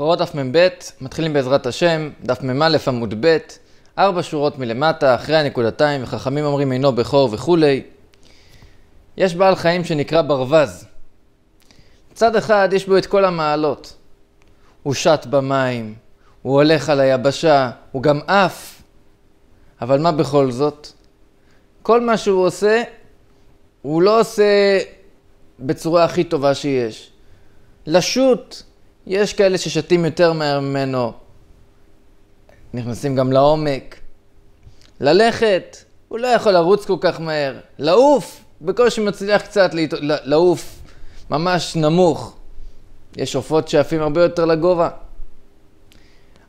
בכורות דף מ"ב, מתחילים בעזרת השם, דף מ"א עמוד ב', ארבע שורות מלמטה, אחרי הנקודתיים, וחכמים אומרים אינו בכור וכולי. יש בעל חיים שנקרא ברווז. צד אחד יש בו את כל המעלות. הוא שט במים, הוא הולך על היבשה, הוא גם עף. אבל מה בכל זאת? כל מה שהוא עושה, הוא לא עושה בצורה הכי טובה שיש. לשוט, יש כאלה ששתים יותר מהר ממנו, נכנסים גם לעומק. ללכת, הוא לא יכול לרוץ כל כך מהר. לעוף, בקושי מצליח קצת להת... לעוף ממש נמוך. יש עופות שעפים הרבה יותר לגובה.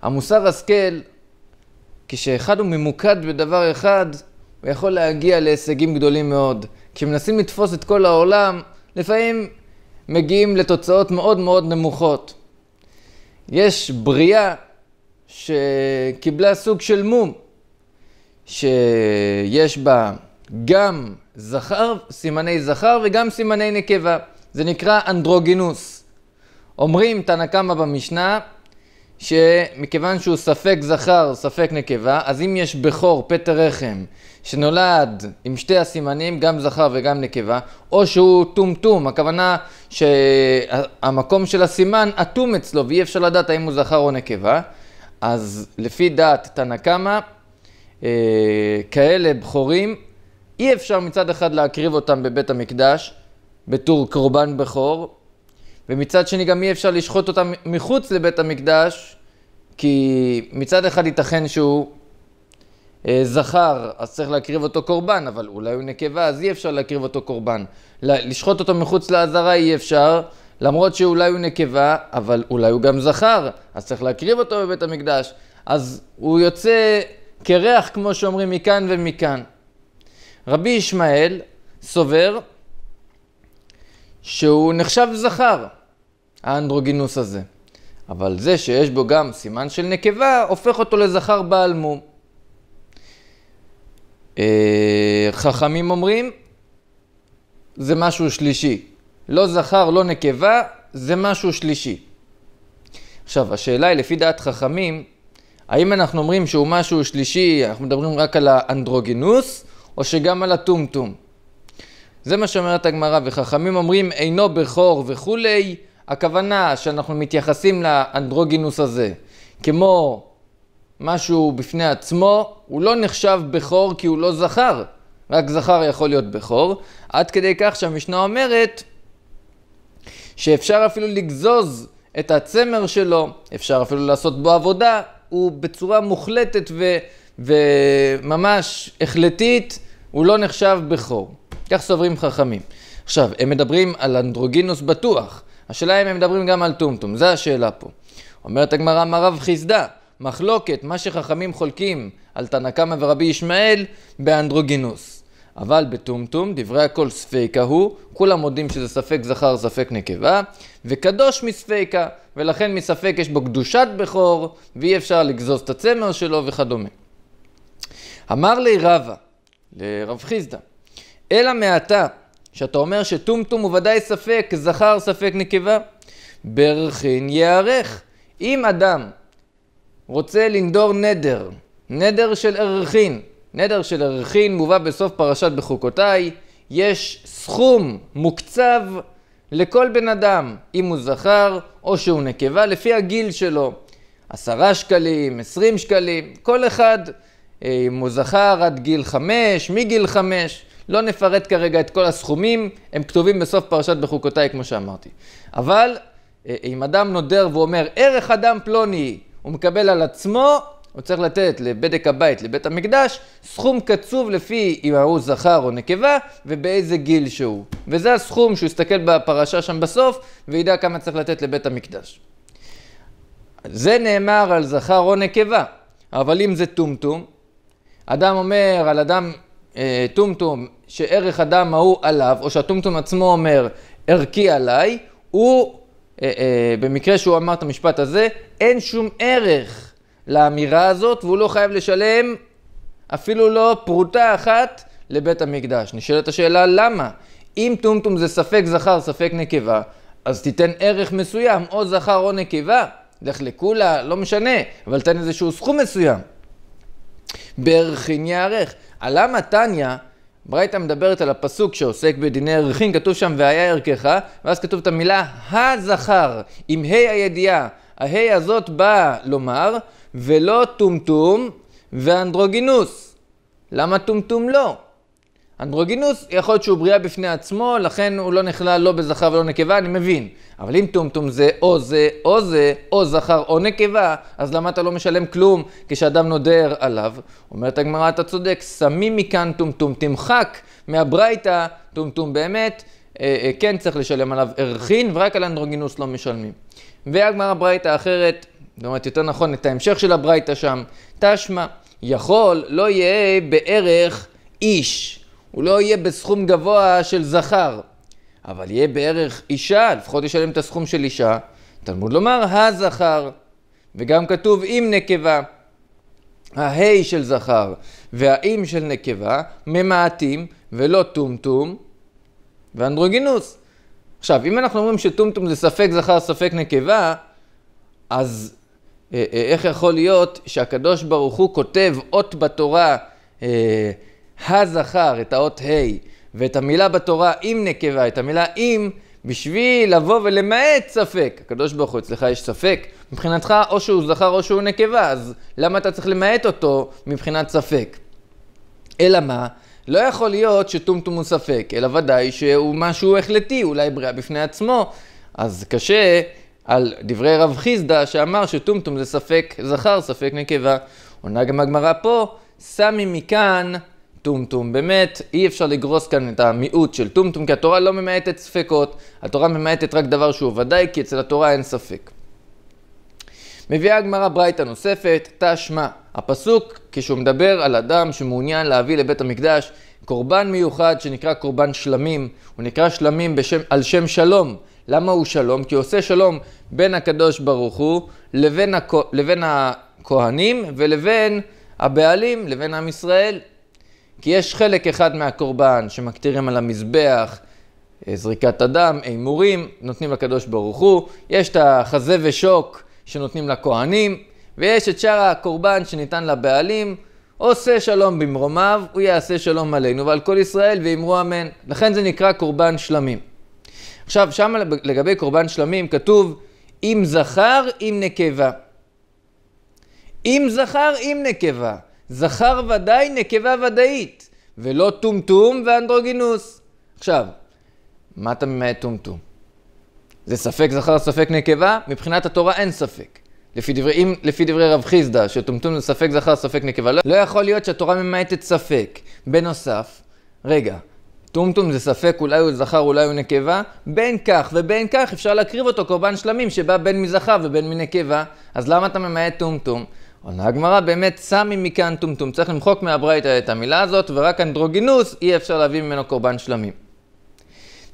המוסר השכל, כשאחד הוא ממוקד בדבר אחד, הוא יכול להגיע להישגים גדולים מאוד. כשמנסים לתפוס את כל העולם, לפעמים מגיעים לתוצאות מאוד מאוד נמוכות. יש בריאה שקיבלה סוג של מום, שיש בה גם זכר, סימני זכר וגם סימני נקבה. זה נקרא אנדרוגינוס. אומרים תנא קמא במשנה, שמכיוון שהוא ספק זכר, ספק נקבה, אז אם יש בכור, פטר רחם, שנולד עם שתי הסימנים, גם זכר וגם נקבה, או שהוא טומטום, הכוונה שהמקום של הסימן אטום אצלו ואי אפשר לדעת האם הוא זכר או נקבה, אז לפי דעת תנא קמא, אה, כאלה בכורים, אי אפשר מצד אחד להקריב אותם בבית המקדש בתור קורבן בכור, ומצד שני גם אי אפשר לשחוט אותם מחוץ לבית המקדש, כי מצד אחד ייתכן שהוא אה, זכר, אז צריך להקריב אותו קורבן, אבל אולי הוא נקבה, אז אי אפשר להקריב אותו קורבן. לשחוט אותו מחוץ לעזרה אי אפשר, למרות שאולי הוא נקבה, אבל אולי הוא גם זכר, אז צריך להקריב אותו בבית המקדש. אז הוא יוצא קרח, כמו שאומרים, מכאן ומכאן. רבי ישמעאל סובר שהוא נחשב זכר, האנדרוגינוס הזה. אבל זה שיש בו גם סימן של נקבה, הופך אותו לזכר בעל מום. אה, חכמים אומרים, זה משהו שלישי. לא זכר, לא נקבה, זה משהו שלישי. עכשיו, השאלה היא, לפי דעת חכמים, האם אנחנו אומרים שהוא משהו שלישי, אנחנו מדברים רק על האנדרוגינוס, או שגם על הטומטום? זה מה שאומרת הגמרא, וחכמים אומרים אינו בכור וכולי, הכוונה שאנחנו מתייחסים לאנדרוגינוס הזה, כמו משהו בפני עצמו, הוא לא נחשב בכור כי הוא לא זכר, רק זכר יכול להיות בכור, עד כדי כך שהמשנה אומרת שאפשר אפילו לגזוז את הצמר שלו, אפשר אפילו לעשות בו עבודה, הוא בצורה מוחלטת ו, וממש החלטית, הוא לא נחשב בכור. כך סוברים חכמים. עכשיו, הם מדברים על אנדרוגינוס בטוח, השאלה אם הם מדברים גם על טומטום, זו השאלה פה. אומרת הגמרא, מה רב חיסדה? מחלוקת, מה שחכמים חולקים על תנא קמא ורבי ישמעאל באנדרוגינוס. אבל בטומטום, דברי הכל ספיקה הוא, כולם מודים שזה ספק זכר, ספק נקבה, וקדוש מספיקה, ולכן מספק יש בו קדושת בכור, ואי אפשר לגזוז את הצמר שלו וכדומה. אמר לי רבא, לרב חיסדא, אלא מעתה, שאתה אומר שטומטום הוא ודאי ספק, זכר ספק נקבה, ברכין ייערך. אם אדם רוצה לנדור נדר, נדר של ערכין. נדר של ערכין מובא בסוף פרשת בחוקותיי. יש סכום מוקצב לכל בן אדם, אם הוא זכר או שהוא נקבה, לפי הגיל שלו. עשרה שקלים, עשרים שקלים, כל אחד, אה, אם הוא זכר עד גיל חמש, מגיל חמש. לא נפרט כרגע את כל הסכומים, הם כתובים בסוף פרשת בחוקותיי, כמו שאמרתי. אבל אה, אם אדם נודר ואומר, ערך אדם פלוני הוא מקבל על עצמו, הוא צריך לתת לבדק הבית, לבית המקדש, סכום קצוב לפי אם ההוא זכר או נקבה, ובאיזה גיל שהוא. וזה הסכום שהוא יסתכל בפרשה שם בסוף, וידע כמה צריך לתת לבית המקדש. זה נאמר על זכר או נקבה, אבל אם זה טומטום, אדם אומר על אדם אה, טומטום, אה, שערך אדם ההוא עליו, או שהטומטום עצמו אומר, ערכי עליי, הוא אה, אה, במקרה שהוא אמר את המשפט הזה, אין שום ערך לאמירה הזאת והוא לא חייב לשלם אפילו לא פרוטה אחת לבית המקדש. נשאלת השאלה למה? אם טומטום זה ספק זכר, ספק נקבה, אז תיתן ערך מסוים, או זכר או נקבה. לך לקולה, לא משנה, אבל תן איזשהו סכום מסוים. בערך אין יערך. למה תניא ברייתא מדברת על הפסוק שעוסק בדיני ערכים, כתוב שם והיה ערכך, ואז כתוב את המילה הזכר, עם ה' הידיעה. הה' הזאת באה לומר, ולא טומטום ואנדרוגינוס. למה טומטום לא? אנדרוגינוס, יכול להיות שהוא בריאה בפני עצמו, לכן הוא לא נכלל לא בזכר ולא נקבה, אני מבין. אבל אם טומטום זה או זה או זה, או זכר או נקבה, אז למה אתה לא משלם כלום כשאדם נודר עליו? אומרת הגמרא, אתה צודק, שמים מכאן טומטום, תמחק מהברייתא טומטום באמת, אה, אה, כן צריך לשלם עליו ערכין, ורק על אנדרוגינוס לא משלמים. והגמרא ברייתא אחרת, זאת אומרת, יותר נכון, את ההמשך של הברייתא שם, תשמע, יכול לא יהיה בערך איש. הוא לא יהיה בסכום גבוה של זכר, אבל יהיה בערך אישה, לפחות ישלם את הסכום של אישה. תלמוד לומר הזכר, וגם כתוב עם נקבה. ההי של זכר והאים של נקבה ממעטים ולא טומטום ואנדרוגינוס. עכשיו, אם אנחנו אומרים שטומטום זה ספק זכר, ספק נקבה, אז אה, אה, איך יכול להיות שהקדוש ברוך הוא כותב אות בתורה אה, הזכר, את האות ה' hey, ואת המילה בתורה עם נקבה, את המילה עם, בשביל לבוא ולמעט ספק. הקדוש ברוך הוא, אצלך יש ספק. מבחינתך או שהוא זכר או שהוא נקבה, אז למה אתה צריך למעט אותו מבחינת ספק? אלא מה? לא יכול להיות שטומטום הוא ספק, אלא ודאי שהוא משהו החלטי, אולי בריאה בפני עצמו. אז קשה על דברי רב חיסדא שאמר שטומטום זה ספק זכר, ספק נקבה. עונה גם הגמרא פה, סמי מכאן טומטום. באמת, אי אפשר לגרוס כאן את המיעוט של טומטום, כי התורה לא ממעטת ספקות, התורה ממעטת רק דבר שהוא ודאי, כי אצל התורה אין ספק. מביאה הגמרא ברייתא נוספת, תשמע. הפסוק, כשהוא מדבר על אדם שמעוניין להביא לבית המקדש קורבן מיוחד שנקרא קורבן שלמים, הוא נקרא שלמים בשם, על שם שלום. למה הוא שלום? כי הוא עושה שלום בין הקדוש ברוך הוא לבין, הכ... לבין הכהנים ולבין הבעלים, לבין עם ישראל. כי יש חלק אחד מהקורבן שמקטירים על המזבח, אה, זריקת הדם, הימורים, נותנים לקדוש ברוך הוא, יש את החזה ושוק שנותנים לכהנים, ויש את שאר הקורבן שניתן לבעלים, עושה שלום במרומיו, הוא יעשה שלום עלינו ועל כל ישראל ואמרו אמן. לכן זה נקרא קורבן שלמים. עכשיו, שם לגבי קורבן שלמים כתוב, אם זכר, אם נקבה. אם זכר, אם נקבה. זכר ודאי, נקבה ודאית, ולא טומטום ואנדרוגינוס. עכשיו, מה אתה ממעט טומטום? זה ספק זכר, ספק נקבה? מבחינת התורה אין ספק. לפי דברי, אם, לפי דברי רב חיסדא, שטומטום זה ספק זכר, ספק נקבה, לא, לא יכול להיות שהתורה ממעטת ספק. בנוסף, רגע, טומטום זה ספק, אולי הוא זכר, אולי הוא נקבה, בין כך ובין כך אפשר להקריב אותו קורבן שלמים, שבא בין מזכר ובין מנקבה, אז למה אתה ממעט טומטום? עונה הגמרא, באמת סמי מכאן טומטום. צריך למחוק מהברייתא את המילה הזאת, ורק אנדרוגינוס אי אפשר להביא ממנו קורבן שלמים.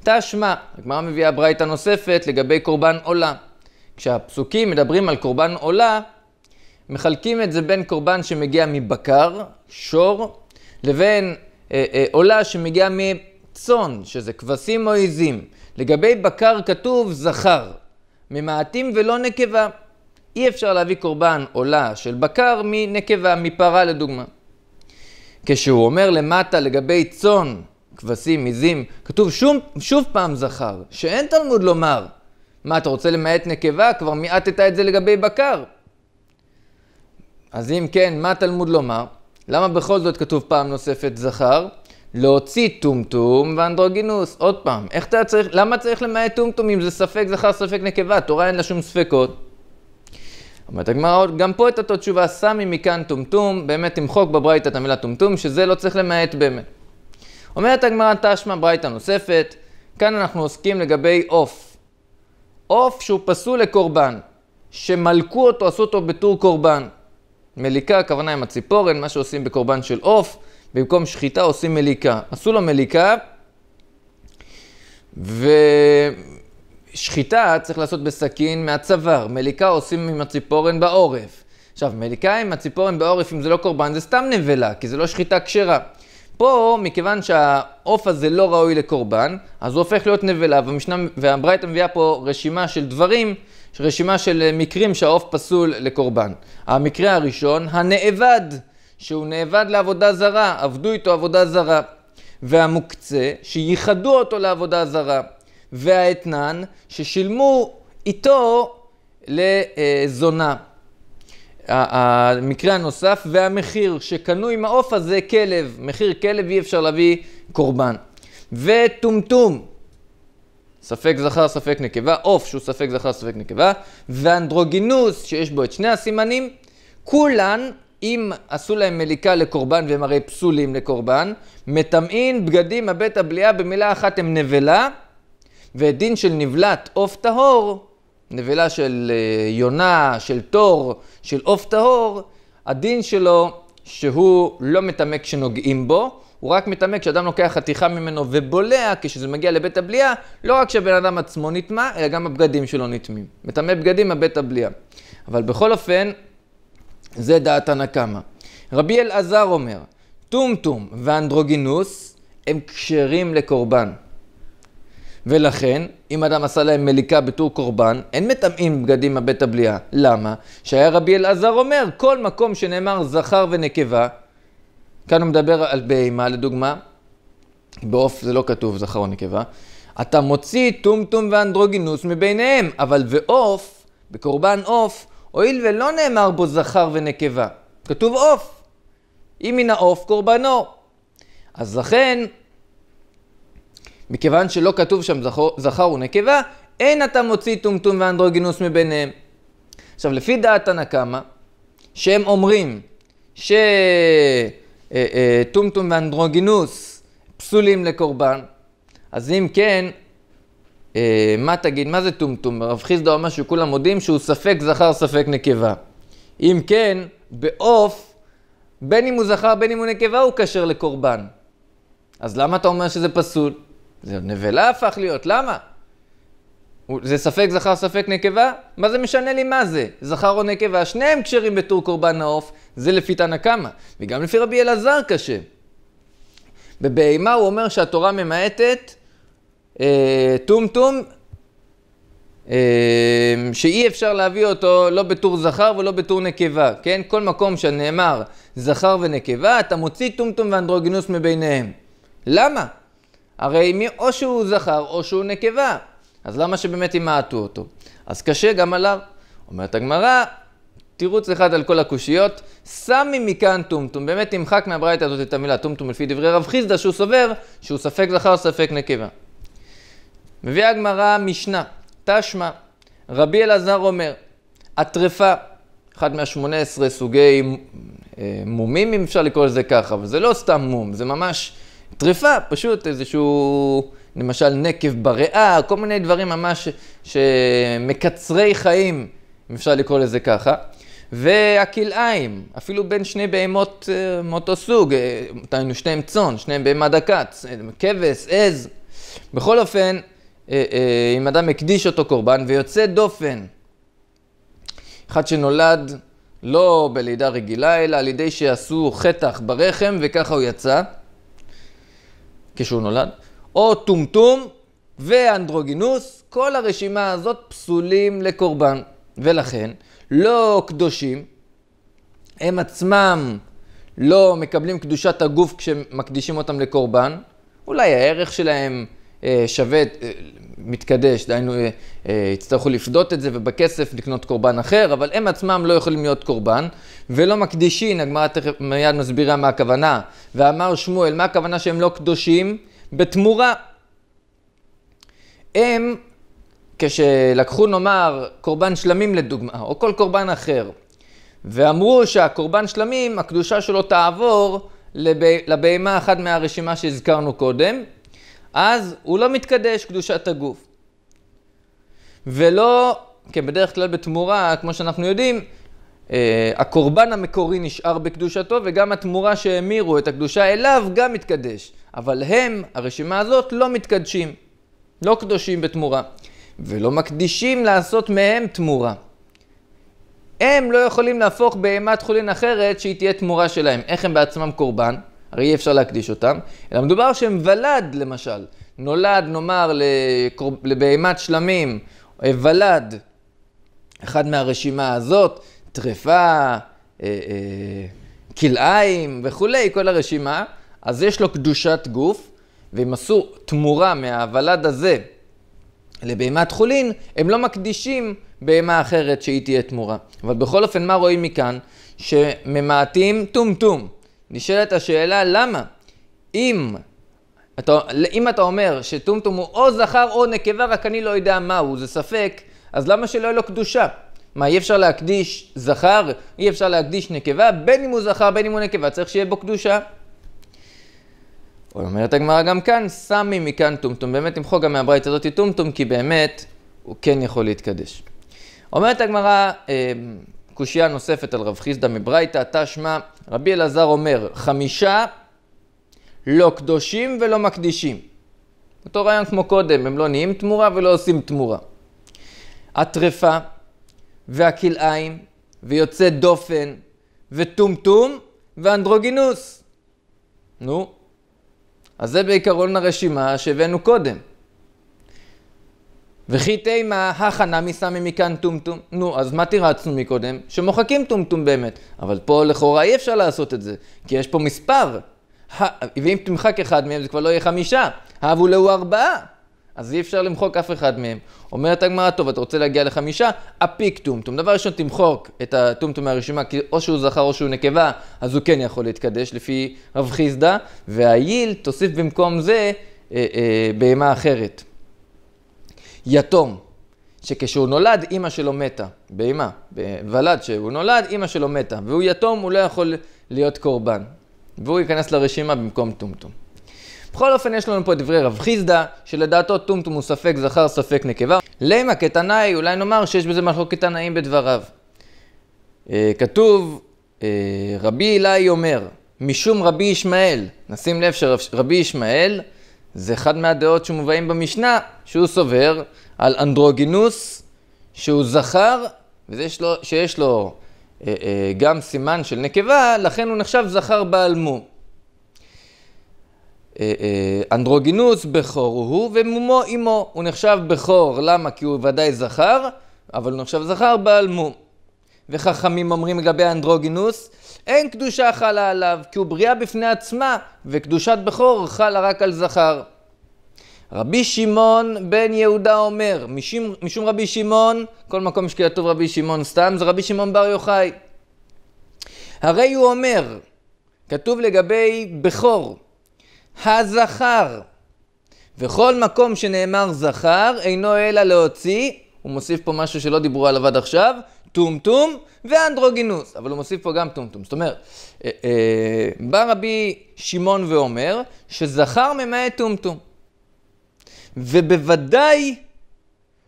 תשמע, הגמרא מביאה ברייתא נוספת לגבי קורבן עולה. כשהפסוקים מדברים על קורבן עולה, מחלקים את זה בין קורבן שמגיע מבקר, שור, לבין אה, אה, עולה שמגיע מצאן, שזה כבשים או עיזים. לגבי בקר כתוב זכר, ממעטים ולא נקבה. אי אפשר להביא קורבן עולה של בקר מנקבה, מפרה לדוגמה. כשהוא אומר למטה לגבי צאן, כבשים, עיזים, כתוב שום, שוב פעם זכר, שאין תלמוד לומר. מה, אתה רוצה למעט נקבה? כבר מיעטת את זה לגבי בקר. אז אם כן, מה תלמוד לומר? למה בכל זאת כתוב פעם נוספת זכר? להוציא טומטום ואנדרוגינוס. עוד פעם, איך אתה צריך, למה צריך למעט טומטום אם זה ספק זכר ספק נקבה? תורה אין לה שום ספקות. אומרת הגמרא גם פה את אותה תשובה, סמי מכאן טומטום, באמת תמחוק בברייתא את המילה טומטום, שזה לא צריך למעט באמת. אומרת הגמרא תשמע ברייתא נוספת, כאן אנחנו עוסקים לגבי עוף. עוף שהוא פסול לקורבן, שמלקו אותו, עשו אותו בתור קורבן. מליקה, הכוונה עם הציפורן, מה שעושים בקורבן של עוף, במקום שחיטה עושים מליקה. עשו לו מליקה, ו... שחיטה צריך לעשות בסכין מהצוואר, מליקה עושים עם הציפורן בעורף. עכשיו, מליקה עם הציפורן בעורף, אם זה לא קורבן, זה סתם נבלה, כי זה לא שחיטה כשרה. פה, מכיוון שהעוף הזה לא ראוי לקורבן, אז הוא הופך להיות נבלה, והמשנה, והברייתא מביאה פה רשימה של דברים, רשימה של מקרים שהעוף פסול לקורבן. המקרה הראשון, הנאבד, שהוא נאבד לעבודה זרה, עבדו איתו עבודה זרה. והמוקצה, שייחדו אותו לעבודה זרה. והאתנן, ששילמו איתו לזונה. המקרה הנוסף והמחיר שקנו עם העוף הזה כלב, מחיר כלב אי אפשר להביא קורבן. וטומטום, ספק זכר ספק נקבה, עוף שהוא ספק זכר ספק נקבה, ואנדרוגינוס שיש בו את שני הסימנים, כולן, אם עשו להם מליקה לקורבן והם הרי פסולים לקורבן, מטמאין בגדים הבית הבליעה במילה אחת הם נבלה, ואת דין של נבלת עוף טהור, נבלה של אה, יונה, של תור, של עוף טהור, הדין שלו שהוא לא מטמא כשנוגעים בו, הוא רק מטמא כשאדם לוקח חתיכה ממנו ובולע, כשזה מגיע לבית הבליעה, לא רק שהבן אדם עצמו נטמא, אלא גם הבגדים שלו נטמאים. מטמא בגדים מבית הבליעה. אבל בכל אופן, זה דעת הנקמה. רבי אלעזר אומר, טומטום ואנדרוגינוס הם כשרים לקורבן. ולכן, אם אדם עשה להם מליקה בתור קורבן, אין מטמאים בגדים מבית הבליעה. למה? שהיה רבי אלעזר אומר, כל מקום שנאמר זכר ונקבה, כאן הוא מדבר על בהימה לדוגמה, בעוף זה לא כתוב זכר או נקבה, אתה מוציא טומטום ואנדרוגינוס מביניהם, אבל ועוף, בקורבן עוף, הואיל ולא נאמר בו זכר ונקבה, כתוב עוף. אם מן העוף קורבנו. אז לכן מכיוון שלא כתוב שם זכור, זכר ונקבה, אין אתה מוציא טומטום ואנדרוגינוס מביניהם. עכשיו, לפי דעת הנקמה, שהם אומרים שטומטום אה, אה, ואנדרוגינוס פסולים לקורבן, אז אם כן, אה, מה תגיד, מה זה טומטום? רב חיסדו אמר שכולם מודים שהוא ספק זכר ספק נקבה. אם כן, בעוף, בין אם הוא זכר בין אם הוא נקבה, הוא כשר לקורבן. אז למה אתה אומר שזה פסול? זה נבלה הפך להיות, למה? זה ספק זכר, ספק נקבה? מה זה משנה לי מה זה? זכר או נקבה, שניהם כשרים בתור קורבן העוף, זה לפי תנא קמא, וגם לפי רבי אלעזר קשה. בבהמה הוא אומר שהתורה ממעטת אה, טום טום, אה, שאי אפשר להביא אותו לא בתור זכר ולא בתור נקבה, כן? כל מקום שנאמר זכר ונקבה, אתה מוציא טום טום ואנדרוגינוס מביניהם. למה? הרי מי, או שהוא זכר או שהוא נקבה, אז למה שבאמת ימעטו אותו? אז קשה גם עליו. אומרת הגמרא, תירוץ אחד על כל הקושיות, סמי מכאן טומטום, באמת תמחק מהברייתא הזאת את המילה טומטום לפי דברי רב חיסדא שהוא סובר שהוא ספק זכר ספק נקבה. מביאה הגמרא משנה, תשמע, רבי אלעזר אומר, הטרפה, אחד מה-18 סוגי אה, מומים אם אפשר לקרוא לזה ככה, אבל זה לא סתם מום, זה ממש טריפה, פשוט איזשהו, למשל נקב בריאה, כל מיני דברים ממש שמקצרי חיים, אם אפשר לקרוא לזה ככה. והכלאיים, אפילו בין שני בהמות אה, מאותו סוג, היינו אה, שניהם צאן, שניהם בהמה דקץ, אה, כבש, עז. בכל אופן, אם אדם הקדיש אותו קורבן ויוצא דופן, אחד שנולד לא בלידה רגילה, אלא על ידי שעשו חטח ברחם וככה הוא יצא, כשהוא נולד, או טומטום ואנדרוגינוס, כל הרשימה הזאת פסולים לקורבן. ולכן, לא קדושים, הם עצמם לא מקבלים קדושת הגוף כשמקדישים אותם לקורבן, אולי הערך שלהם אה, שווה, אה, מתקדש, דהיינו אה, יצטרכו לפדות את זה ובכסף לקנות קורבן אחר, אבל הם עצמם לא יכולים להיות קורבן, ולא מקדישין, הגמרא תכף מיד מסבירה מה הכוונה, ואמר שמואל, מה הכוונה שהם לא קדושים? בתמורה. הם, כשלקחו נאמר קורבן שלמים לדוגמה, או כל קורבן אחר, ואמרו שהקורבן שלמים, הקדושה שלו תעבור לבהמה אחת מהרשימה שהזכרנו קודם, אז הוא לא מתקדש קדושת הגוף. ולא, כן, בדרך כלל בתמורה, כמו שאנחנו יודעים, אה, הקורבן המקורי נשאר בקדושתו, וגם התמורה שהמירו את הקדושה אליו גם מתקדש. אבל הם, הרשימה הזאת, לא מתקדשים. לא קדושים בתמורה. ולא מקדישים לעשות מהם תמורה. הם לא יכולים להפוך בהמת חולין אחרת שהיא תהיה תמורה שלהם. איך הם בעצמם קורבן? הרי אי אפשר להקדיש אותם, אלא מדובר שהם ולד למשל. נולד, נאמר, לקור... לבהמת שלמים, אה, ולד, אחד מהרשימה הזאת, טרפה, אה, אה, כלאיים וכולי, כל הרשימה, אז יש לו קדושת גוף, ואם עשו תמורה מהוולד הזה לבהמת חולין, הם לא מקדישים בהמה אחרת שהיא תהיה תמורה. אבל בכל אופן, מה רואים מכאן? שממעטים טומטום. נשאלת השאלה למה? אם אתה, אם אתה אומר שטומטום הוא או זכר או נקבה, רק אני לא יודע מהו, זה ספק, אז למה שלא יהיה לו קדושה? מה, אי אפשר להקדיש זכר? אי אפשר להקדיש נקבה? בין אם הוא זכר, בין אם הוא נקבה, צריך שיהיה בו קדושה. אומרת הגמרא גם כאן, סמי מכאן טומטום. באמת למחוק גם מהברית הזאת טומטום, כי באמת הוא כן יכול להתקדש. אומרת הגמרא, אה, קושייה נוספת על רב חיסדא מברייתא, תשמע, רבי אלעזר אומר, חמישה לא קדושים ולא מקדישים. אותו רעיון כמו קודם, הם לא נהיים תמורה ולא עושים תמורה. הטרפה והכלאיים ויוצא דופן וטומטום ואנדרוגינוס. נו, אז זה בעיקרון הרשימה שהבאנו קודם. וכי תימה הכנה מסמי מכאן טומטום. נו, אז מה תירצנו מקודם? שמוחקים טומטום באמת. אבל פה לכאורה אי אפשר לעשות את זה, כי יש פה מספר. ואם תמחק אחד מהם זה כבר לא יהיה חמישה. האבו להו ארבעה. אז אי אפשר למחוק אף אחד מהם. אומרת הגמרא, טוב, אתה רוצה להגיע לחמישה? אפיק טומטום. דבר ראשון, תמחוק את הטומטום מהרשימה, כי או שהוא זכר או שהוא נקבה, אז הוא כן יכול להתקדש לפי רב חיסדא, והעיל תוסיף במקום זה אה, אה, בהמה אחרת. יתום, שכשהוא נולד, אימא שלו מתה, באימה, בוולד שהוא נולד, אימא שלו מתה, והוא יתום, הוא לא יכול להיות קורבן, והוא ייכנס לרשימה במקום טומטום. בכל אופן, יש לנו פה דברי רב חיסדא, שלדעתו טומטום הוא ספק זכר, ספק נקבה. למה כתנאי, אולי נאמר שיש בזה מחלוקת תנאים בדבריו. אה, כתוב, אה, רבי אלי אומר, משום רבי ישמעאל, נשים לב שרבי ישמעאל זה אחד מהדעות שמובאים במשנה, שהוא סובר על אנדרוגינוס, שהוא זכר, ושיש לו אה, אה, גם סימן של נקבה, לכן הוא נחשב זכר בעל מום. אה, אה, אנדרוגינוס בכור הוא ומומו אימו, הוא נחשב בכור, למה? כי הוא ודאי זכר, אבל הוא נחשב זכר בעל מום. וחכמים אומרים לגבי אנדרוגינוס, אין קדושה חלה עליו, כי הוא בריאה בפני עצמה, וקדושת בכור חלה רק על זכר. רבי שמעון בן יהודה אומר, משום, משום רבי שמעון, כל מקום שכתוב רבי שמעון סתם, זה רבי שמעון בר יוחאי. הרי הוא אומר, כתוב לגבי בכור, הזכר, וכל מקום שנאמר זכר, אינו אלא להוציא, הוא מוסיף פה משהו שלא דיברו עליו עד עכשיו, טומטום ואנדרוגינוס, אבל הוא מוסיף פה גם טומטום. זאת אומרת, אה, אה, בא רבי שמעון ואומר שזכר ממעט טומטום, ובוודאי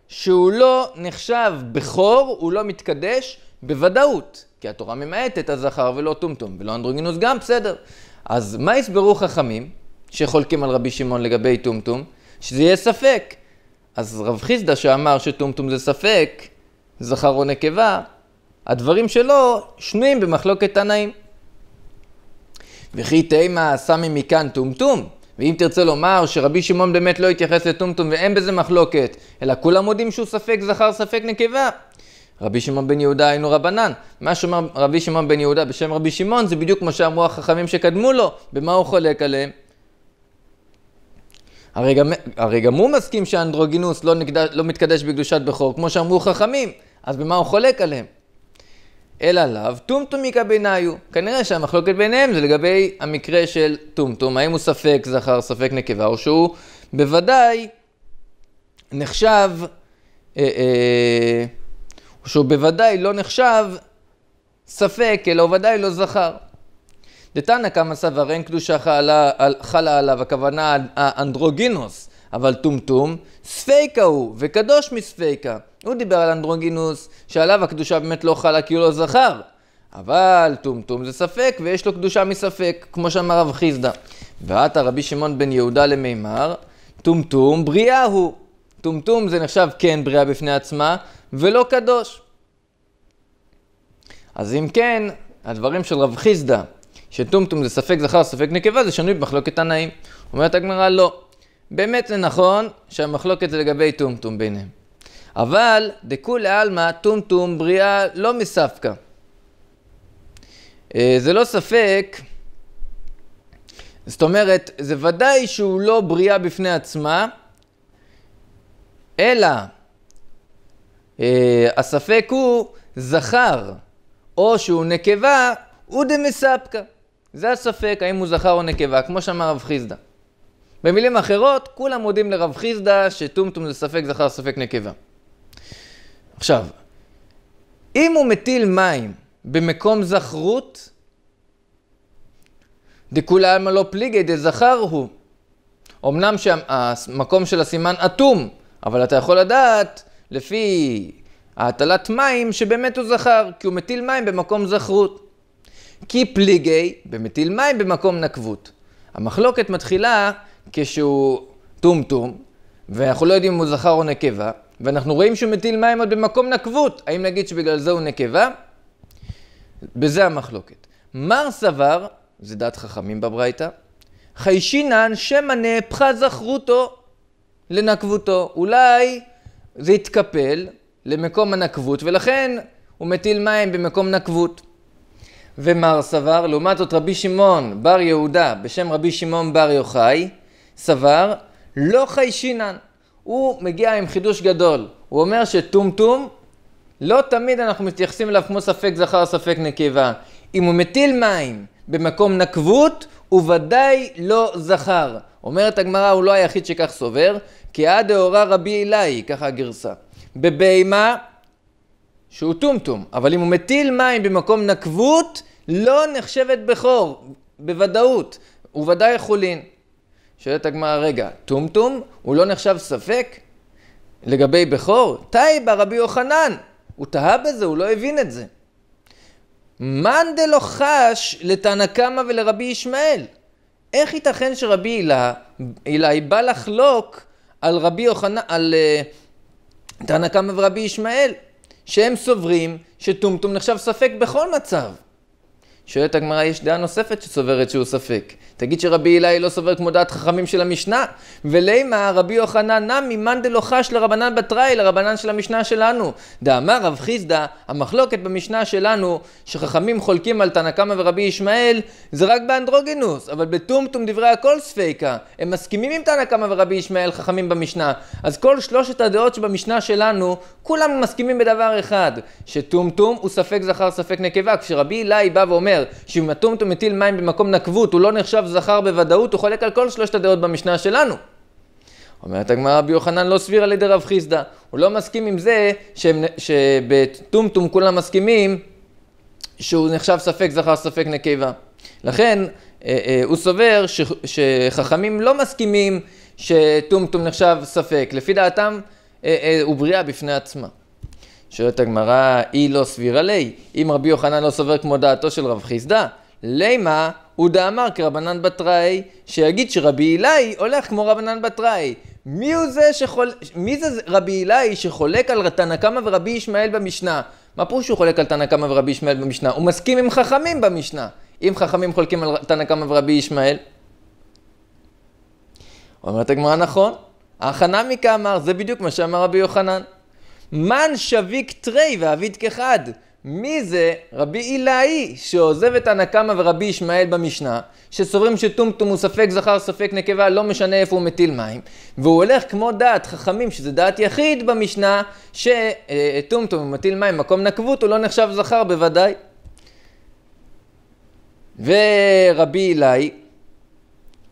שהוא לא נחשב בכור, הוא לא מתקדש, בוודאות, כי התורה ממעטת הזכר ולא טומטום, ולא אנדרוגינוס גם בסדר. אז מה יסברו חכמים שחולקים על רבי שמעון לגבי טומטום? שזה יהיה ספק. אז רב חיסדא שאמר שטומטום זה ספק, זכר או נקבה, הדברים שלו שנויים במחלוקת תנאים. וכי תימה סמי מכאן טומטום, ואם תרצה לומר שרבי שמעון באמת לא התייחס לטומטום ואין בזה מחלוקת, אלא כולם מודים שהוא ספק זכר ספק נקבה. רבי שמעון בן יהודה היינו רבנן. מה שאומר רבי שמעון בן יהודה בשם רבי שמעון זה בדיוק מה שאמרו החכמים שקדמו לו, במה הוא חולק עליהם. הרי גם, הרי גם הוא מסכים שאנדרוגינוס לא, נקד... לא מתקדש בקדושת בכור, כמו שאמרו חכמים. אז במה הוא חולק עליהם? אלא לאו טומטום יקא ביניו. כנראה שהמחלוקת ביניהם זה לגבי המקרה של טומטום, האם הוא ספק זכר, ספק נקבה, או שהוא בוודאי נחשב, אה, אה, או שהוא בוודאי לא נחשב ספק, אלא הוא ודאי לא זכר. דתנא כמה סבר, אין קדושה חלה, חלה עליו, הכוונה האנדרוגינוס, אבל טומטום, ספיקה הוא, וקדוש מספיקה. הוא דיבר על אנדרוגינוס, שעליו הקדושה באמת לא חלה כי הוא לא זכר. אבל טומטום זה ספק, ויש לו קדושה מספק, כמו שאמר רב חיסדא. ועתה רבי שמעון בן יהודה למימר, טומטום בריאה הוא. טומטום זה נחשב כן בריאה בפני עצמה, ולא קדוש. אז אם כן, הדברים של רב חיסדא, שטומטום זה ספק זכר, ספק נקבה, זה שנוי במחלוקת תנאים. אומרת הגמרא, לא. באמת זה נכון שהמחלוקת זה לגבי טומטום ביניהם. אבל דכולי עלמא טומטום בריאה לא מספקא. אה, זה לא ספק, זאת אומרת, זה ודאי שהוא לא בריאה בפני עצמה, אלא אה, הספק הוא זכר, או שהוא נקבה, הוא דמספקא. זה הספק, האם הוא זכר או נקבה, כמו שאמר רב חיסדא. במילים אחרות, כולם מודים לרב חיסדא שטומטום זה ספק זכר ספק נקבה. עכשיו, אם הוא מטיל מים במקום זכרות, דכולי עלמא לא פליגי דזכר הוא. אמנם שהמקום של הסימן אטום, אבל אתה יכול לדעת לפי ההטלת מים שבאמת הוא זכר, כי הוא מטיל מים במקום זכרות. כי פליגי במטיל מים במקום נקבות. המחלוקת מתחילה כשהוא טומטום, ואנחנו לא יודעים אם הוא זכר או נקבה, ואנחנו רואים שהוא מטיל מים עוד במקום נקבות, האם נגיד שבגלל זה הוא נקבה? בזה המחלוקת. מר סבר, זה דעת חכמים בברייתא, חיישינן שמא נהפכה זכרותו לנקבותו. אולי זה יתקפל למקום הנקבות, ולכן הוא מטיל מים במקום נקבות. ומר סבר, לעומת זאת רבי שמעון בר יהודה, בשם רבי שמעון בר יוחאי, סבר, לא חיישינן. הוא מגיע עם חידוש גדול. הוא אומר שטומטום, לא תמיד אנחנו מתייחסים אליו כמו ספק זכר ספק נקבה. אם הוא מטיל מים במקום נקבות, הוא ודאי לא זכר. אומרת הגמרא, הוא לא היחיד שכך סובר, כי עד דאורה רבי אלי, ככה הגרסה. בבהמה, שהוא טומטום, אבל אם הוא מטיל מים במקום נקבות, לא נחשבת בכור, בוודאות. הוא ודאי חולין. שואלת הגמרא, רגע, טומטום, הוא לא נחשב ספק? לגבי בכור? טייבה רבי יוחנן, הוא טהה בזה, הוא לא הבין את זה. מאן דלא חש לתנא קמא ולרבי ישמעאל? איך ייתכן שרבי אלי בא לחלוק על רבי יוחנן, על uh, אה, תנא קמא ורבי ישמעאל, שהם סוברים שטומטום נחשב ספק בכל מצב? שואלת הגמרא, יש דעה נוספת שסוברת שהוא ספק. תגיד שרבי אלי לא סובר כמו דעת חכמים של המשנה. ולימה רבי יוחנן נמי מאן דלא חש לרבנן בתראי, לרבנן של המשנה שלנו. דאמר רב חיסדא, המחלוקת במשנה שלנו, שחכמים חולקים על תנא קמא ורבי ישמעאל, זה רק באנדרוגינוס, אבל בטומטום דברי הכל ספיקה. הם מסכימים עם תנא קמא ורבי ישמעאל, חכמים במשנה. אז כל שלושת הדעות שבמשנה שלנו, כולם מסכימים בדבר אחד, שטומטום הוא ספק זכר ספק נקבה. כשרבי אלי בא ואומר, אומר שאם הטומטום מטיל מים במקום נקבות, הוא לא נחשב זכר בוודאות, הוא חולק על כל שלושת הדעות במשנה שלנו. אומרת הגמרא, רבי יוחנן לא סביר על ידי רב חיסדא. הוא לא מסכים עם זה שבטומטום כולם מסכימים שהוא נחשב ספק זכר ספק נקבה. לכן אה, אה, הוא סובר ש, שחכמים לא מסכימים שטומטום נחשב ספק. לפי דעתם אה, אה הוא בריאה בפני עצמה. שואלת הגמרא, היא לא סבירה לי, אם רבי יוחנן לא סובר כמו דעתו של רב חיסדא, לימה הוא דאמר כרבנן בתראי, שיגיד שרבי אילאי הולך כמו רבנן בתראי. מי הוא זה שחול... מי זה רבי אילאי שחולק על תנא קמא ורבי ישמעאל במשנה? מה פירוש שהוא חולק על תנא קמא ורבי ישמעאל במשנה? הוא מסכים עם חכמים במשנה. אם חכמים חולקים על תנא קמא ורבי ישמעאל? אומרת הגמרא נכון, ההכנה מכה אמר, זה בדיוק מה שאמר רבי יוחנן. מן שביק תרי ועביד כחד. מי זה? רבי אילאי, שעוזב את הנקמה ורבי ישמעאל במשנה, שסוברים שטומטום הוא ספק זכר ספק נקבה, לא משנה איפה הוא מטיל מים, והוא הולך כמו דעת חכמים, שזה דעת יחיד במשנה, שטומטום הוא מטיל מים מקום נקבות, הוא לא נחשב זכר בוודאי. ורבי אילאי,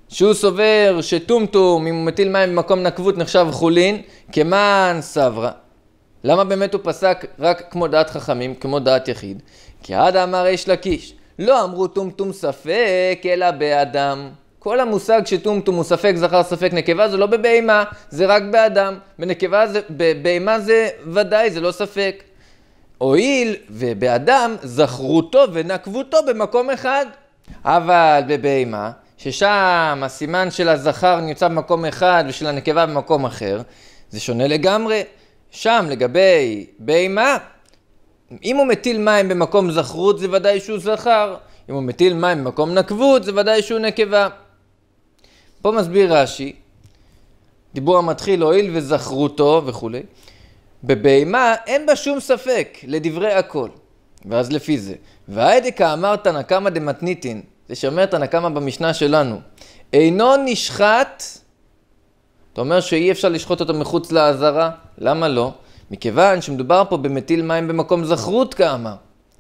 שהוא סובר שטומטום, אם הוא מטיל מים במקום נקבות, נחשב חולין, כמען סברה. למה באמת הוא פסק רק כמו דעת חכמים, כמו דעת יחיד? כי עד אמר יש לקיש, לא אמרו טומטום ספק, אלא באדם. כל המושג שטומטום הוא ספק, זכר, ספק, נקבה, זה לא בבהמה, זה רק באדם. בנקבה זה, בבהמה זה ודאי, זה לא ספק. הואיל ובאדם זכרותו ונקבותו במקום אחד. אבל בבהמה, ששם הסימן של הזכר נמצא במקום אחד ושל הנקבה במקום אחר, זה שונה לגמרי. שם לגבי בהמה, אם הוא מטיל מים במקום זכרות זה ודאי שהוא זכר, אם הוא מטיל מים במקום נקבות זה ודאי שהוא נקבה. פה מסביר רש"י, דיבור המתחיל הואיל וזכרותו וכולי, בבהמה אין בה שום ספק לדברי הכל, ואז לפי זה. והיידקה אמר תנא קמא דמתניתין, זה שאומר תנא קמא במשנה שלנו, אינו נשחט אתה אומר שאי אפשר לשחוט אותו מחוץ לעזרה? למה לא? מכיוון שמדובר פה במטיל מים במקום זכרות כאמר.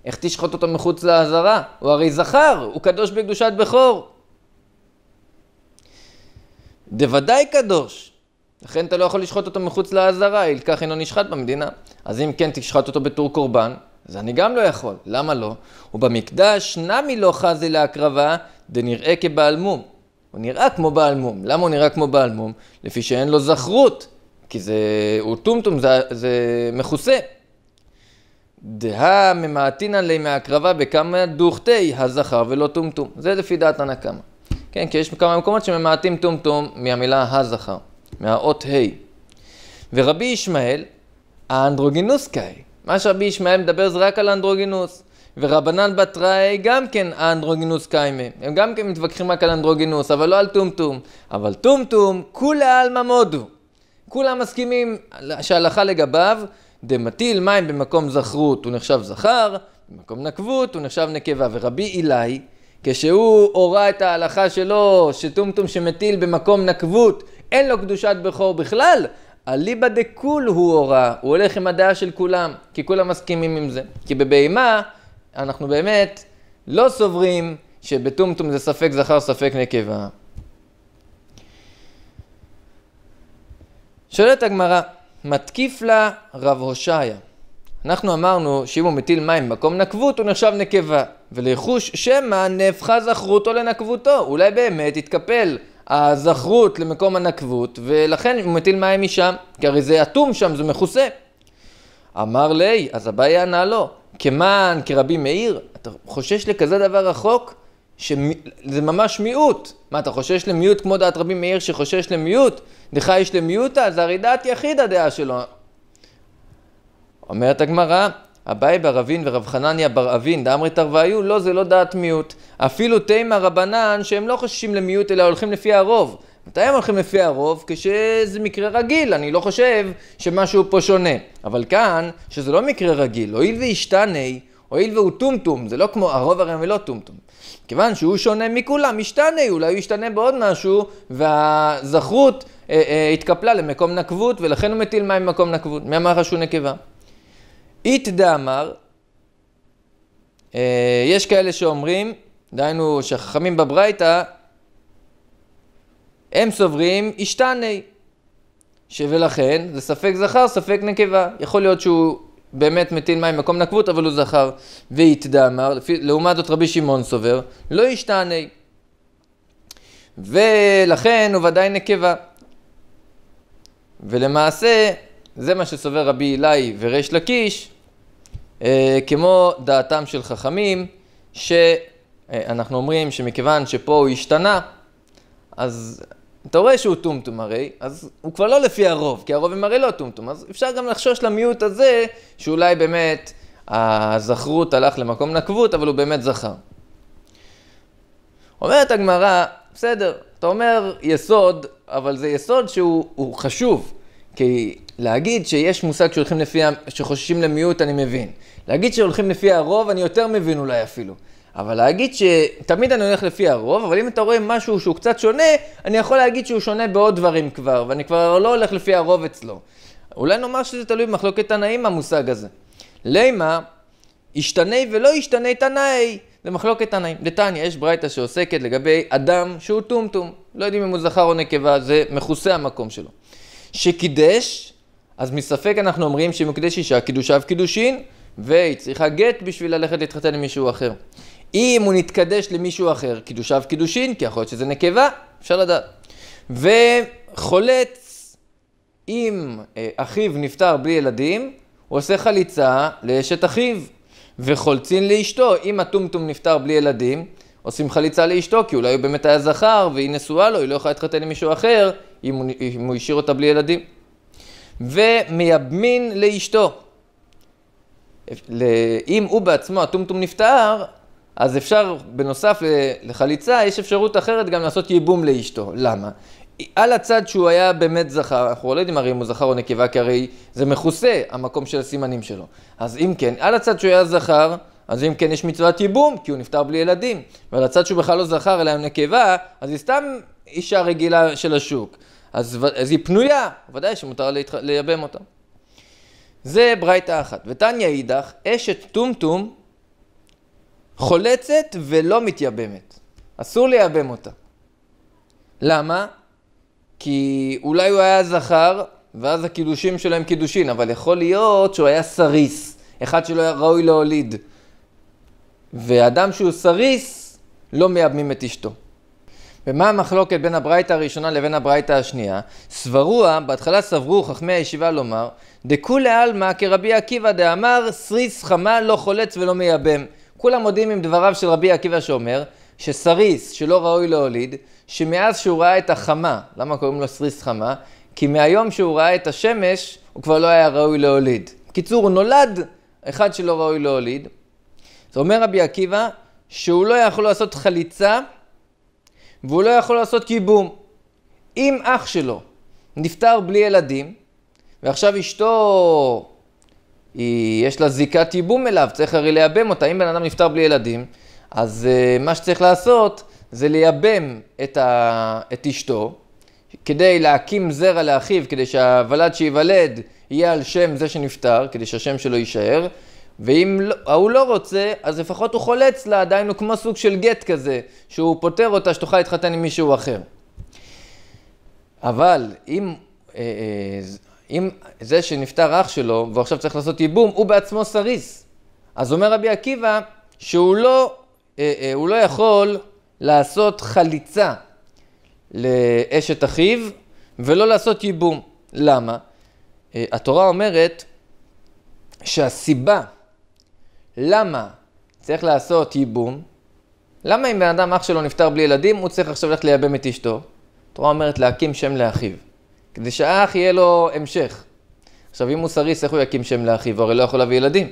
איך תשחוט אותו מחוץ לעזרה? הוא הרי זכר, הוא קדוש בקדושת בכור. דוודאי קדוש. לכן אתה לא יכול לשחוט אותו מחוץ לעזרה, ילקח אינו נשחט במדינה. אז אם כן תשחט אותו בתור קורבן, אז אני גם לא יכול. למה לא? ובמקדש נמי לא חזי להקרבה, דנראה כבעל מום. הוא נראה כמו בעל מום. למה הוא נראה כמו בעל מום? לפי שאין לו זכרות, כי זה, הוא טומטום, זה, זה מכוסה. דהא ממעטינא ליה מהקרבה בכמה דוכתי הזכר ולא טומטום. זה לפי דעת הנקמה. כן, כי יש כמה מקומות שממעטים טומטום מהמילה הזכר, מהאות ה'. ורבי ישמעאל, האנדרוגינוס קאי. מה שרבי ישמעאל מדבר זה רק על אנדרוגינוס. ורבנן בתראי גם כן אנדרוגינוס קיימה. הם גם כן מתווכחים רק על אנדרוגינוס, אבל לא על טומטום. אבל טומטום, כולה עלמא מודו. כולם מסכימים שההלכה לגביו, דמטיל מים במקום זכרות הוא נחשב זכר, במקום נקבות הוא נחשב נקבה. ורבי אילי, כשהוא הורה את ההלכה שלו, שטומטום שמטיל במקום נקבות, אין לו קדושת בכור בכלל, אליבא דקול הוא הורה, הוא הולך עם הדעה של כולם, כי כולם מסכימים עם זה. כי בבהמה... אנחנו באמת לא סוברים שבטומטום זה ספק זכר ספק נקבה. שואלת הגמרא, מתקיף לה רב הושעיה. אנחנו אמרנו שאם הוא מטיל מים במקום נקבות הוא נחשב נקבה, ולחוש שמא נהפכה זכרותו לנקבותו, אולי באמת התקפל הזכרות למקום הנקבות, ולכן הוא מטיל מים משם, כי הרי זה אטום שם, זה מכוסה. אמר לי, אז אביי ענה לו, כמען, כרבי מאיר, אתה חושש לכזה דבר רחוק, שזה ממש מיעוט. מה, אתה חושש למיעוט כמו דעת רבי מאיר שחושש למיעוט? דך יש למיעוטה, זה הרי דעת יחיד הדעה שלו. אומרת הגמרא, אביי בר אבין ורב חנניה בר אבין דאמרי תרוויו, לא, זה לא דעת מיעוט. אפילו תימא רבנן, שהם לא חוששים למיעוט, אלא הולכים לפי הרוב. מתי הם הולכים לפי הרוב? כשזה מקרה רגיל, אני לא חושב שמשהו פה שונה. אבל כאן, שזה לא מקרה רגיל, הואיל וישתנה, הואיל והוא טומטום, זה לא כמו הרוב הרי ולא טומטום. כיוון שהוא שונה מכולם, ישתנה, אולי הוא ישתנה בעוד משהו, והזכרות אה, אה, התקפלה למקום נקבות, ולכן הוא מטיל מים במקום נקבות. מי אמר לך שהוא נקבה? אית דאמר, אה, יש כאלה שאומרים, דהיינו שחכמים בברייתא, הם סוברים אשתני, ולכן זה ספק זכר, ספק נקבה. יכול להיות שהוא באמת מטיל מים מקום נקבות, אבל הוא זכר. ויתדמר, לעומת זאת רבי שמעון סובר, לא אשתני. ולכן הוא ודאי נקבה. ולמעשה, זה מה שסובר רבי אלי וריש לקיש, אה, כמו דעתם של חכמים, שאנחנו אה, אומרים שמכיוון שפה הוא השתנה, אז אתה רואה שהוא טומטום הרי, אז הוא כבר לא לפי הרוב, כי הרוב הם הרי לא טומטום. אז אפשר גם לחשוש למיעוט הזה, שאולי באמת הזכרות הלך למקום נקבות, אבל הוא באמת זכר. אומרת הגמרא, בסדר, אתה אומר יסוד, אבל זה יסוד שהוא חשוב. כי להגיד שיש מושג שהולכים לפי, שחוששים למיעוט, אני מבין. להגיד שהולכים לפי הרוב, אני יותר מבין אולי אפילו. אבל להגיד שתמיד אני הולך לפי הרוב, אבל אם אתה רואה משהו שהוא קצת שונה, אני יכול להגיד שהוא שונה בעוד דברים כבר, ואני כבר לא הולך לפי הרוב אצלו. אולי נאמר שזה תלוי במחלוקת תנאים המושג הזה. לימה, ישתנה ולא ישתנה תנאי, זה מחלוקת תנאים. לתניא, יש ברייתא שעוסקת לגבי אדם שהוא טומטום, לא יודעים אם הוא זכר או נקבה, זה מכוסה המקום שלו. שקידש, אז מספק אנחנו אומרים שאם הוא קידש אישה, קידושיו קידושין, והיא צריכה גט בשביל ללכת להתחתן עם מישהו אחר. אם הוא נתקדש למישהו אחר, קידושיו קידושין, כי יכול להיות שזה נקבה, אפשר לדעת. וחולץ, אם אה, אחיו נפטר בלי ילדים, הוא עושה חליצה לאשת אחיו, וחולצין לאשתו. אם הטומטום נפטר בלי ילדים, עושים חליצה לאשתו, כי אולי הוא באמת היה זכר, והיא נשואה לו, היא לא יכולה להתחתן עם מישהו אחר, אם הוא, אם הוא השאיר אותה בלי ילדים. ומייבמין לאשתו. אם הוא בעצמו, הטומטום נפטר, אז אפשר, בנוסף לחליצה, יש אפשרות אחרת גם לעשות ייבום לאשתו. למה? על הצד שהוא היה באמת זכר, אנחנו לא יודעים הרי אם הוא זכר או נקבה, כי הרי זה מכוסה המקום של הסימנים שלו. אז אם כן, על הצד שהוא היה זכר, אז אם כן יש מצוות ייבום, כי הוא נפטר בלי ילדים. ועל הצד שהוא בכלל לא זכר אלא עם נקבה, אז היא סתם אישה רגילה של השוק. אז, אז היא פנויה, ודאי שמותר לייבם אותה. זה ברייתא אחת. ותניא אידך, אשת טומטום חולצת ולא מתייבמת. אסור לייבם אותה. למה? כי אולי הוא היה זכר, ואז הקידושים שלו הם קידושין, אבל יכול להיות שהוא היה סריס, אחד שלא היה ראוי להוליד. ואדם שהוא סריס, לא מייבמים את אשתו. ומה המחלוקת בין הברייתא הראשונה לבין הברייתא השנייה? סברוה, בהתחלה סברו חכמי הישיבה לומר, דכולי עלמא כרבי עקיבא דאמר סריס חמה לא חולץ ולא מייבם. כולם מודים עם דבריו של רבי עקיבא שאומר, שסריס שלא ראוי להוליד, שמאז שהוא ראה את החמה, למה קוראים לו סריס חמה? כי מהיום שהוא ראה את השמש, הוא כבר לא היה ראוי להוליד. קיצור, הוא נולד אחד שלא ראוי להוליד. אז אומר רבי עקיבא, שהוא לא יכול לעשות חליצה, והוא לא יכול לעשות ייבום. אם אח שלו נפטר בלי ילדים, ועכשיו אשתו היא, יש לה זיקת ייבום אליו, צריך הרי לייבם אותה. אם בן אדם נפטר בלי ילדים, אז uh, מה שצריך לעשות זה לייבם את, ה, את אשתו, כדי להקים זרע לאחיו, כדי שהוולד שייוולד יהיה על שם זה שנפטר, כדי שהשם שלו יישאר. ואם לא, ההוא לא רוצה, אז לפחות הוא חולץ לה, עדיין הוא כמו סוג של גט כזה, שהוא פוטר אותה שתוכל להתחתן עם מישהו אחר. אבל אם אה, אה, אם זה שנפטר אח שלו, ועכשיו צריך לעשות ייבום, הוא בעצמו סריס. אז אומר רבי עקיבא שהוא לא, אה, אה, הוא לא יכול לעשות חליצה לאשת אחיו ולא לעשות ייבום. למה? אה, התורה אומרת שהסיבה למה צריך לעשות ייבום, למה אם בן אדם אח שלו נפטר בלי ילדים, הוא צריך עכשיו ללכת לייבם את אשתו? התורה אומרת להקים שם לאחיו. כדי שאח יהיה לו המשך. עכשיו, אם הוא סריס, איך הוא יקים שם לאחיו? הרי לא יכול להביא ילדים.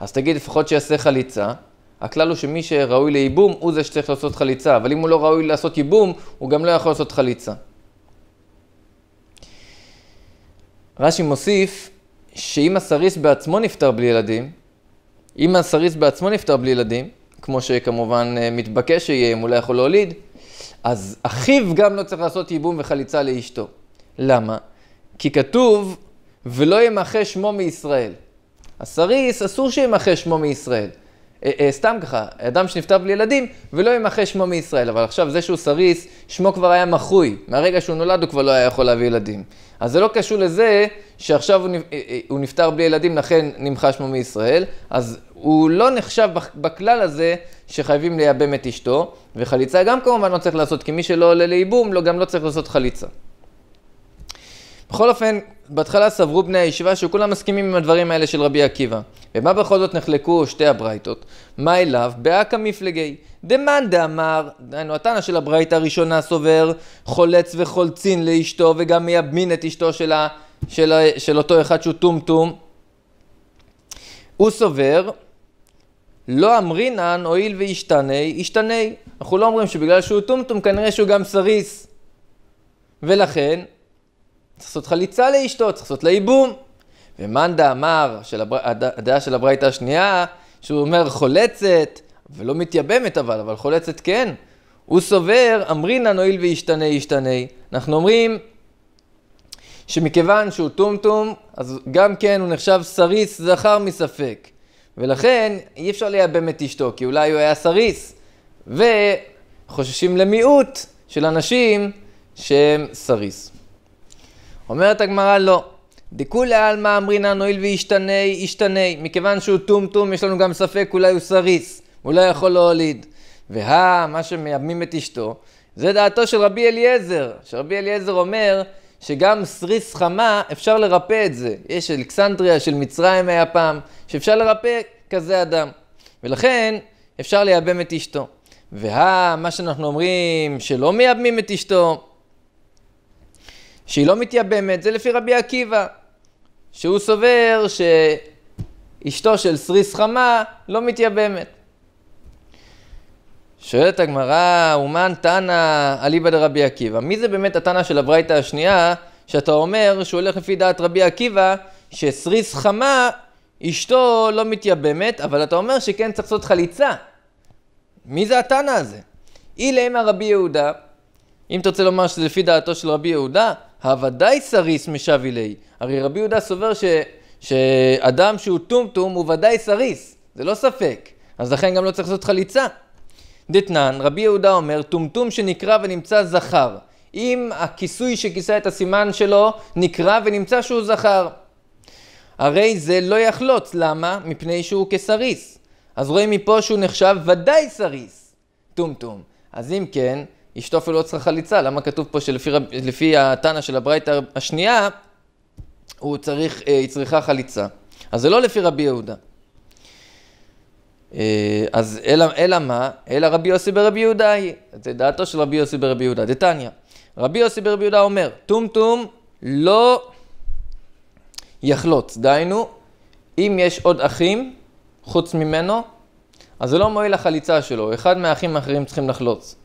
אז תגיד, לפחות שיעשה חליצה. הכלל הוא שמי שראוי לייבום, הוא זה שצריך לעשות חליצה. אבל אם הוא לא ראוי לעשות ייבום, הוא גם לא יכול לעשות חליצה. רש"י מוסיף, שאם הסריס בעצמו נפטר בלי ילדים, אם הסריס בעצמו נפטר בלי ילדים, כמו שכמובן אה, מתבקש שיהיה, אם הוא לא יכול להוליד, אז אחיו גם לא צריך לעשות ייבום וחליצה לאשתו. למה? כי כתוב, ולא ימחה שמו מישראל. הסריס, אסור שימחה שמו מישראל. אה, אה, סתם ככה, אדם שנפטר בלי ילדים, ולא ימחה שמו מישראל. אבל עכשיו, זה שהוא סריס, שמו כבר היה מחוי. מהרגע שהוא נולד הוא כבר לא היה יכול להביא ילדים. אז זה לא קשור לזה שעכשיו הוא אה, נפטר בלי ילדים, לכן נמחה שמו מישראל. אז הוא לא נחשב בכלל הזה שחייבים לייבם את אשתו. וחליצה גם כמובן לא צריך לעשות, כי מי שלא עולה לייבום, לא, גם לא צריך לעשות חליצה. בכל אופן, בהתחלה סברו בני הישיבה שכולם מסכימים עם הדברים האלה של רבי עקיבא. ומה בכל זאת נחלקו שתי הברייתות? מה אליו? באקא מפלגי. דמאן דאמר, דהיינו התנא של הברייתא הראשונה סובר, חולץ וחולצין לאשתו וגם מייבמין את אשתו שלה, שלה, של, אותו אחד שהוא טום טום. הוא סובר, לא אמרינן הואיל וישתני, ישתני. אנחנו לא אומרים שבגלל שהוא טומטום כנראה שהוא גם סריס. ולכן, צריך לעשות חליצה לאשתו, צריך לעשות לה ייבום. ומנדה אמר, של הבר... הדעה של הברייתא השנייה, שהוא אומר חולצת, ולא מתייבמת אבל, אבל חולצת כן. הוא סובר, אמרינן הואיל וישתנה ישתנה. אנחנו אומרים שמכיוון שהוא טומטום, אז גם כן הוא נחשב סריס זכר מספק. ולכן אי אפשר לייבם את אשתו, כי אולי הוא היה סריס. וחוששים למיעוט של אנשים שהם סריס. אומרת הגמרא לא. דכולי עלמא אמרינן הואיל וישתנה, ישתנה. מכיוון שהוא טום טום, יש לנו גם ספק, אולי הוא סריס, הוא לא יכול להוליד. והא, מה שמייבמים את אשתו, זה דעתו של רבי אליעזר, שרבי אליעזר אומר שגם סריס חמה, אפשר לרפא את זה. יש אלכסנדריה של מצרים היה פעם, שאפשר לרפא כזה אדם. ולכן, אפשר לייבם את אשתו. והא, מה שאנחנו אומרים, שלא מייבמים את אשתו, שהיא לא מתייבמת, זה לפי רבי עקיבא, שהוא סובר שאשתו של סריס חמה לא מתייבמת. שואלת הגמרא, ומאן תנא אליבא דרבי עקיבא, מי זה באמת התנא של הברייתא השנייה, שאתה אומר שהוא הולך לפי דעת רבי עקיבא, שסריס חמה, אשתו לא מתייבמת, אבל אתה אומר שכן צריך לעשות חליצה. מי זה התנא הזה? אילא אילם הרבי יהודה, אם אתה רוצה לומר שזה לפי דעתו של רבי יהודה, הוודאי סריס משווי לי. הרי רבי יהודה סובר ש, שאדם שהוא טומטום הוא ודאי סריס, זה לא ספק. אז לכן גם לא צריך לעשות חליצה. דתנן, רבי יהודה אומר, טומטום שנקרא ונמצא זכר. אם הכיסוי שכיסה את הסימן שלו נקרא ונמצא שהוא זכר. הרי זה לא יחלוץ, למה? מפני שהוא כסריס. אז רואים מפה שהוא נחשב ודאי סריס, טומטום. אז אם כן, אשתו אפילו לא צריכה חליצה, למה כתוב פה שלפי התנא של הברייתא השנייה, הוא צריך, אה, היא צריכה חליצה. אז זה לא לפי רבי יהודה. אה, אז אלא, אלא מה? אלא רבי יוסי ברבי יהודה היא. זה דעתו של רבי יוסי ברבי יהודה. דתניא. רבי יוסי ברבי יהודה אומר, טומטום לא יחלוץ. דהיינו, אם יש עוד אחים חוץ ממנו, אז זה לא מועיל לחליצה שלו. אחד מהאחים האחרים צריכים לחלוץ.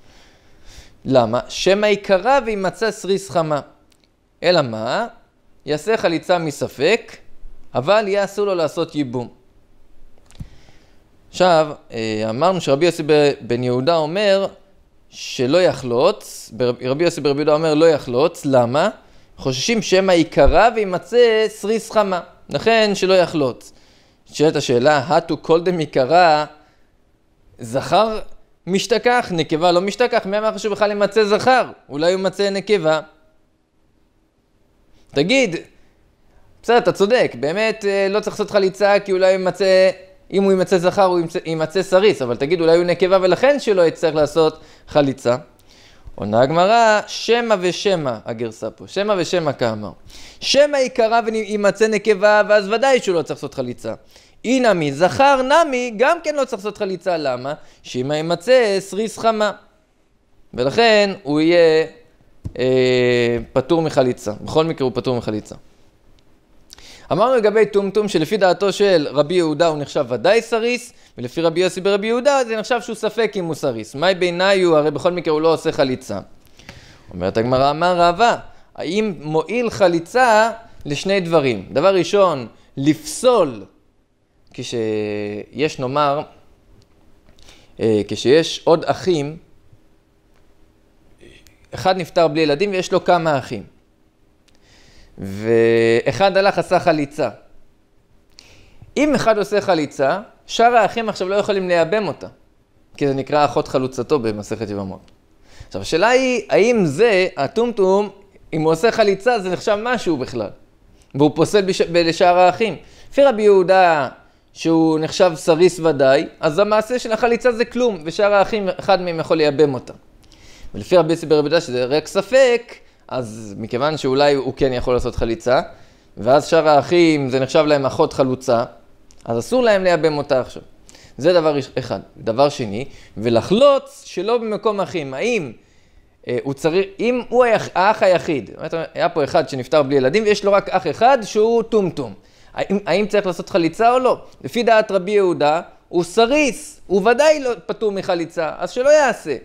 למה? שמא יקרה וימצא סריס חמה. אלא מה? יעשה חליצה מספק, אבל יהיה אסור לו לעשות ייבום. עכשיו, אה, אמרנו שרבי יוסי בן יהודה אומר שלא יחלוץ, רבי יוסי בן יהודה אומר לא יחלוץ, למה? חוששים שמא יקרה וימצא סריס חמה, לכן שלא יחלוץ. נשאלת השאלה, הטו קולדם דמיקרא, זכר משתכח, נקבה לא משתכח, מי אמר לך שהוא בכלל ימצא זכר? אולי הוא ימצא נקבה. תגיד, בסדר, אתה צודק, באמת אה, לא צריך לעשות חליצה כי אולי הוא ימצא, אם הוא ימצא זכר הוא ימצא ימצא סריס, אבל תגיד אולי הוא נקבה ולכן שלא יצטרך לעשות חליצה. עונה הגמרא, שמא ושמא, הגרסה פה, שמא ושמא כאמר. שמא יקרה וימצא נקבה, ואז ודאי שהוא לא צריך לעשות חליצה. אי נמי זכר נמי, גם כן לא צריך לעשות חליצה, למה? שאם ימצא סריס חמה. ולכן הוא יהיה אה, פטור מחליצה. בכל מקרה הוא פטור מחליצה. אמרנו לגבי טומטום שלפי דעתו של רבי יהודה הוא נחשב ודאי סריס, ולפי רבי יוסי ברבי יהודה זה נחשב שהוא ספק אם הוא סריס. מהי בעיניי הוא, הרי בכל מקרה הוא לא עושה חליצה. אומרת הגמרא, אמר רבה האם מועיל חליצה לשני דברים? דבר ראשון, לפסול כשיש, נאמר, אה, כשיש עוד אחים, אחד נפטר בלי ילדים ויש לו כמה אחים. ואחד הלך עשה חליצה. אם אחד עושה חליצה, שאר האחים עכשיו לא יכולים לייבם אותה, כי זה נקרא אחות חלוצתו במסכת יבמות. עכשיו, השאלה היא, האם זה, הטומטום, אם הוא עושה חליצה, זה נחשב משהו בכלל, והוא פוסל בש... לשאר האחים. לפי רבי יהודה, שהוא נחשב סריס ודאי, אז המעשה של החליצה זה כלום, ושאר האחים, אחד מהם יכול לייבם אותה. ולפי רבי סיבר רבי שזה רק ספק, אז מכיוון שאולי הוא כן יכול לעשות חליצה, ואז שאר האחים, זה נחשב להם אחות חלוצה, אז אסור להם לייבם אותה עכשיו. זה דבר אחד. דבר שני, ולחלוץ שלא במקום אחים. האם אה, הוא צריך, אם הוא היח, האח היחיד, היה פה אחד שנפטר בלי ילדים, ויש לו רק אח אחד שהוא טומטום. האם, האם צריך לעשות חליצה או לא? לפי דעת רבי יהודה, הוא סריס, הוא ודאי לא פטור מחליצה, אז שלא יעשה.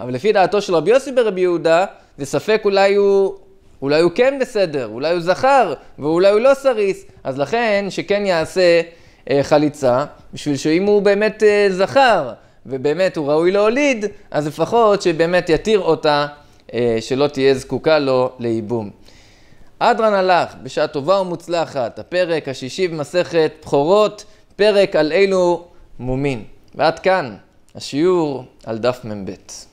אבל לפי דעתו של רבי יוסי ברבי יהודה, זה ספק אולי הוא, אולי הוא כן בסדר, אולי הוא זכר, ואולי הוא לא סריס, אז לכן שכן יעשה אה, חליצה, בשביל שאם הוא באמת אה, זכר, ובאמת הוא ראוי להוליד, אז לפחות שבאמת יתיר אותה, אה, שלא תהיה זקוקה לו לייבום. אדרן הלך בשעה טובה ומוצלחת, הפרק השישי במסכת בכורות, פרק על אילו מומין. ועד כאן השיעור על דף מ"ב.